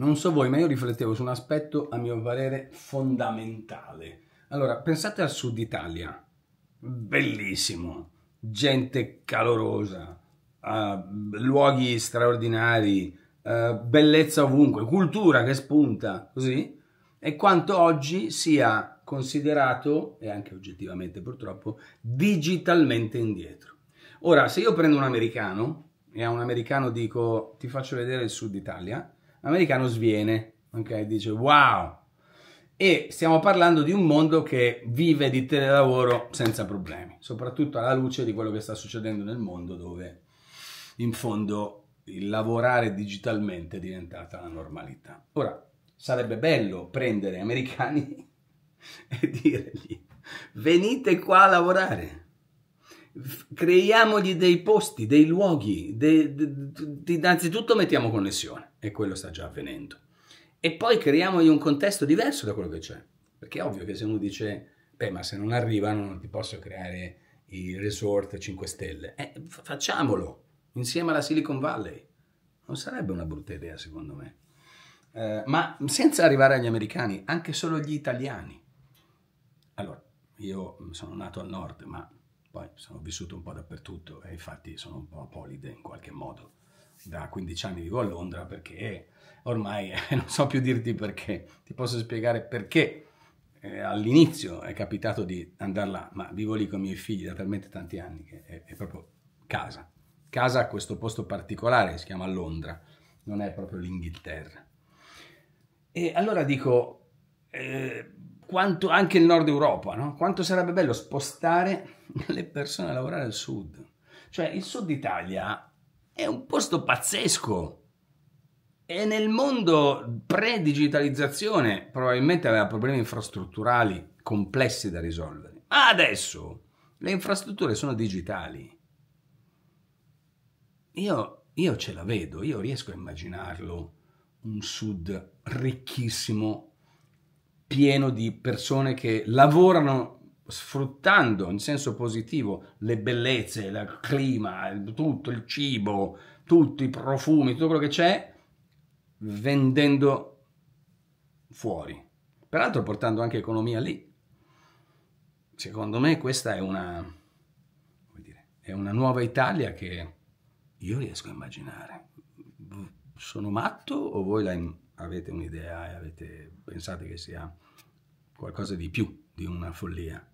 Non so voi, ma io riflettevo su un aspetto a mio parere fondamentale. Allora, pensate al sud Italia, bellissimo, gente calorosa, uh, luoghi straordinari, uh, bellezza ovunque, cultura che spunta, così, e quanto oggi sia considerato, e anche oggettivamente purtroppo, digitalmente indietro. Ora, se io prendo un americano e a un americano dico ti faccio vedere il sud Italia, L'americano sviene, ok? Dice wow! E stiamo parlando di un mondo che vive di telelavoro senza problemi, soprattutto alla luce di quello che sta succedendo nel mondo dove in fondo il lavorare digitalmente è diventata la normalità. Ora, sarebbe bello prendere americani e dirgli venite qua a lavorare creiamogli dei posti, dei luoghi, de, de, de, innanzitutto mettiamo connessione e quello sta già avvenendo. E poi creiamogli un contesto diverso da quello che c'è, perché è ovvio che se uno dice, beh ma se non arrivano non ti posso creare i resort 5 stelle, eh, facciamolo insieme alla Silicon Valley, non sarebbe una brutta idea secondo me. Eh, ma senza arrivare agli americani, anche solo gli italiani. Allora, io sono nato al nord, ma poi sono vissuto un po' dappertutto e infatti sono un po' apolide in qualche modo. Da 15 anni vivo a Londra perché ormai non so più dirti perché, ti posso spiegare perché eh, all'inizio è capitato di andare là, ma vivo lì con i miei figli da talmente tanti anni che è, è proprio casa. Casa a questo posto particolare, si chiama Londra, non è proprio l'Inghilterra. E allora dico, eh, quanto anche il nord Europa, no? quanto sarebbe bello spostare le persone a lavorare al sud. Cioè il sud Italia è un posto pazzesco. E nel mondo pre-digitalizzazione probabilmente aveva problemi infrastrutturali complessi da risolvere. Ma adesso le infrastrutture sono digitali. Io, io ce la vedo, io riesco a immaginarlo un sud ricchissimo pieno di persone che lavorano sfruttando in senso positivo le bellezze, il clima, tutto il cibo, tutti i profumi, tutto quello che c'è, vendendo fuori. Peraltro portando anche economia lì. Secondo me questa è una, dire, è una nuova Italia che io riesco a immaginare. Sono matto o voi la immaginate? avete un'idea e avete, pensate che sia qualcosa di più di una follia.